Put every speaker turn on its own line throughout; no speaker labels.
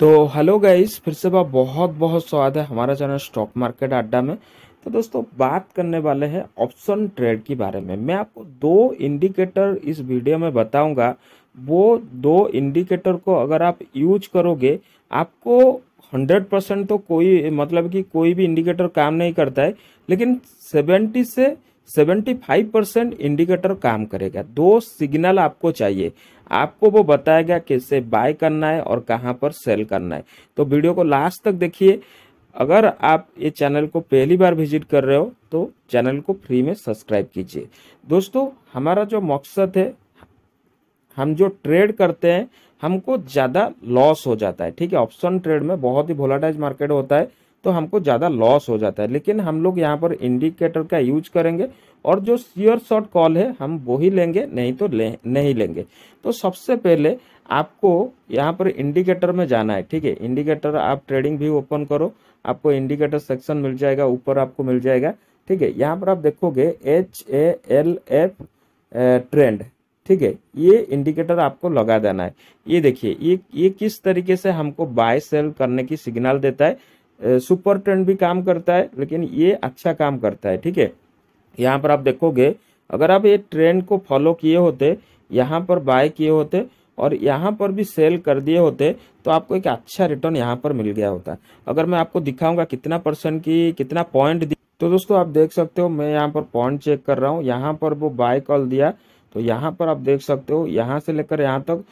तो hello guys फिर से बात बहुत बहुत स्वागत है हमारा चैनल स्टॉक मार्केट अड्डा में तो दोस्तों बात करने वाले हैं ऑप्शन ट्रेड के बारे में मैं आपको दो इंडिकेटर इस वीडियो में बताऊंगा वो दो इंडिकेटर को अगर आप यूज करोगे आपको हंड्रेड परसेंट तो कोई मतलब कि कोई भी इंडिकेटर काम नहीं करता है लेकिन सेवेंटी से 75 परसेंट इंडिकेटर काम करेगा दो सिग्नल आपको चाहिए आपको वो बताएगा किससे बाय करना है और कहाँ पर सेल करना है तो वीडियो को लास्ट तक देखिए अगर आप ये चैनल को पहली बार विजिट कर रहे हो तो चैनल को फ्री में सब्सक्राइब कीजिए दोस्तों हमारा जो मकसद है हम जो ट्रेड करते हैं हमको ज़्यादा लॉस हो जाता है ठीक है ऑप्शन ट्रेड में बहुत ही वोलाटाइज मार्केट होता है तो हमको ज़्यादा लॉस हो जाता है लेकिन हम लोग यहाँ पर इंडिकेटर का यूज करेंगे और जो सियर शॉर्ट कॉल है हम वो ही लेंगे नहीं तो ले नहीं लेंगे तो सबसे पहले आपको यहाँ पर इंडिकेटर में जाना है ठीक है इंडिकेटर आप ट्रेडिंग भी ओपन करो आपको इंडिकेटर सेक्शन मिल जाएगा ऊपर आपको मिल जाएगा ठीक है यहाँ पर आप देखोगे H A L F trend ठीक है ये इंडिकेटर आपको लगा देना है ये देखिए ये ये किस तरीके से हमको बाय सेल करने की सिग्नल देता है सुपर ट्रेंड भी काम करता है लेकिन ये अच्छा काम करता है ठीक है यहाँ पर आप देखोगे अगर आप ये ट्रेंड को फॉलो किए होते यहाँ पर बाय किए होते और यहाँ पर भी सेल कर दिए होते तो आपको एक अच्छा रिटर्न यहाँ पर मिल गया होता अगर मैं आपको दिखाऊंगा कितना परसेंट की कितना पॉइंट दी तो दोस्तों आप देख सकते हो मैं यहाँ पर पॉइंट चेक कर रहा हूँ यहाँ पर वो बाय कॉल दिया तो यहाँ पर आप देख सकते हो यहाँ से लेकर यहाँ तक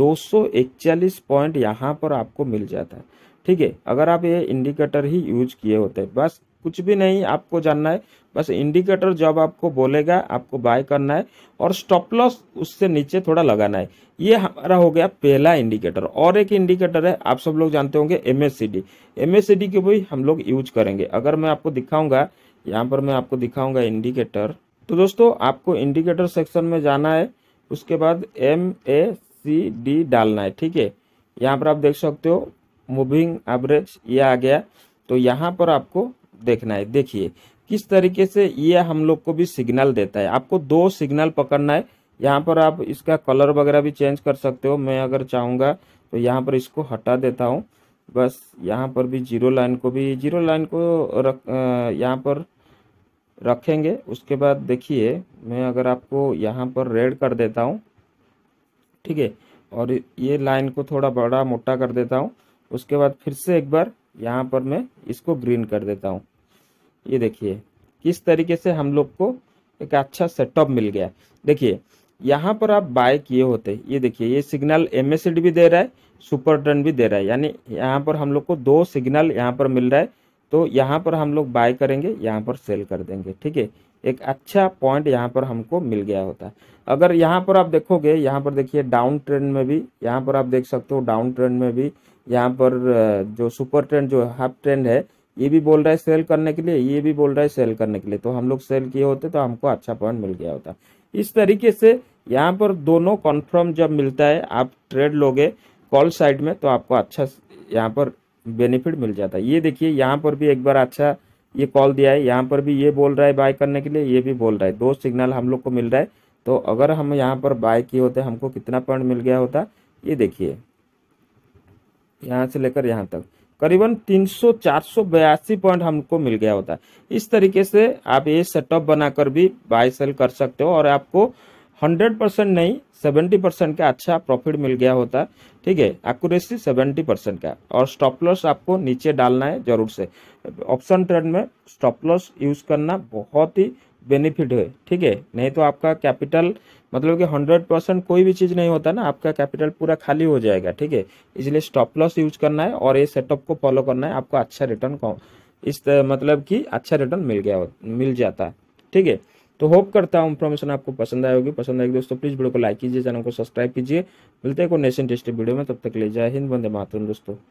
241 पॉइंट यहाँ पर आपको मिल जाता है ठीक है अगर आप ये इंडिकेटर ही यूज किए होते बस कुछ भी नहीं आपको जानना है बस इंडिकेटर जब आपको बोलेगा आपको बाय करना है और स्टॉप लॉस उससे नीचे थोड़ा लगाना है ये हमारा हो गया पहला इंडिकेटर और एक इंडिकेटर है आप सब लोग जानते होंगे एम एस सी डी के भी हम लोग यूज करेंगे अगर मैं आपको दिखाऊंगा यहाँ पर मैं आपको दिखाऊंगा इंडिकेटर तो दोस्तों आपको इंडिकेटर सेक्शन में जाना है उसके बाद एम ए सी डी डालना है ठीक है यहाँ पर आप देख सकते हो मूविंग एवरेज ये आ गया तो यहाँ पर आपको देखना है देखिए किस तरीके से ये हम लोग को भी सिग्नल देता है आपको दो सिग्नल पकड़ना है यहाँ पर आप इसका कलर वगैरह भी चेंज कर सकते हो मैं अगर चाहूँगा तो यहाँ पर इसको हटा देता हूँ बस यहाँ पर भी जीरो लाइन को भी जीरो लाइन को रख यहाँ पर रखेंगे उसके बाद देखिए मैं अगर आपको यहाँ पर रेड कर देता हूँ ठीक है और ये लाइन को थोड़ा बड़ा मोटा कर देता हूँ उसके बाद फिर से एक बार यहाँ पर मैं इसको ग्रीन कर देता हूँ ये देखिए किस तरीके से हम लोग को एक अच्छा सेटअप मिल गया देखिए यहाँ पर आप बाय किए होते ये देखिए ये सिग्नल एम भी दे रहा है सुपर टर्न भी दे रहा है यानी यहाँ पर हम लोग को दो सिग्नल यहाँ पर मिल रहा है तो यहाँ पर हम लोग बाय करेंगे यहाँ पर सेल कर देंगे ठीक है एक अच्छा पॉइंट यहाँ पर हमको मिल गया होता है अगर यहाँ पर आप देखोगे यहाँ पर देखिए डाउन ट्रेंड में भी यहाँ पर आप देख सकते हो डाउन ट्रेंड में भी यहाँ पर जो सुपर ट्रेंड जो हाफ ट्रेंड है ये भी बोल रहा है सेल करने के लिए ये भी बोल रहा है सेल करने के लिए तो हम लोग सेल किए होते तो हमको अच्छा पॉइंट मिल गया होता इस तरीके से यहाँ पर दोनों कन्फर्म जब मिलता है आप ट्रेड लोगे कॉल साइड में तो आपको अच्छा यहाँ पर बेनिफिट मिल जाता है ये देखिए यहाँ पर भी एक बार अच्छा ये कॉल दिया है यहाँ पर भी ये बोल रहा है बाय करने के लिए ये भी बोल रहा है दो सिग्नल हम लोग को मिल रहा है तो अगर हम यहाँ पर बाय किए होते हमको कितना पॉइंट मिल गया होता ये देखिए यहाँ से लेकर यहाँ तक करीबन तीन सौ पॉइंट हमको मिल गया होता इस तरीके से आप ये सेटअप बनाकर भी बाय सेल कर सकते हो और आपको हंड्रेड परसेंट नहीं सेवेंटी परसेंट का अच्छा प्रॉफिट मिल गया होता ठीक है एक्यूरेसी सेवेंटी परसेंट का और स्टॉप लॉस आपको नीचे डालना है जरूर से ऑप्शन ट्रेड में स्टॉप लॉस यूज़ करना बहुत ही बेनिफिट है ठीक है नहीं तो आपका कैपिटल मतलब कि हंड्रेड परसेंट कोई भी चीज़ नहीं होता ना आपका कैपिटल पूरा खाली हो जाएगा ठीक है इसलिए स्टॉप लॉस यूज करना है और ये सेटअप को फॉलो करना है आपको अच्छा रिटर्न इस मतलब कि अच्छा रिटर्न मिल गया मिल जाता है ठीक है तो होप करता हूँ इन्फॉर्मेशन आपको पसंद आए होगी पसंद आएगी दोस्तों प्लीज़ वीडियो को लाइक कीजिए चैनल को सब्सक्राइब कीजिए मिलते हैं को नेशन इंटरेस्टिंग वीडियो में तब तक ले जाए हिंद वंदे मातरम दोस्तों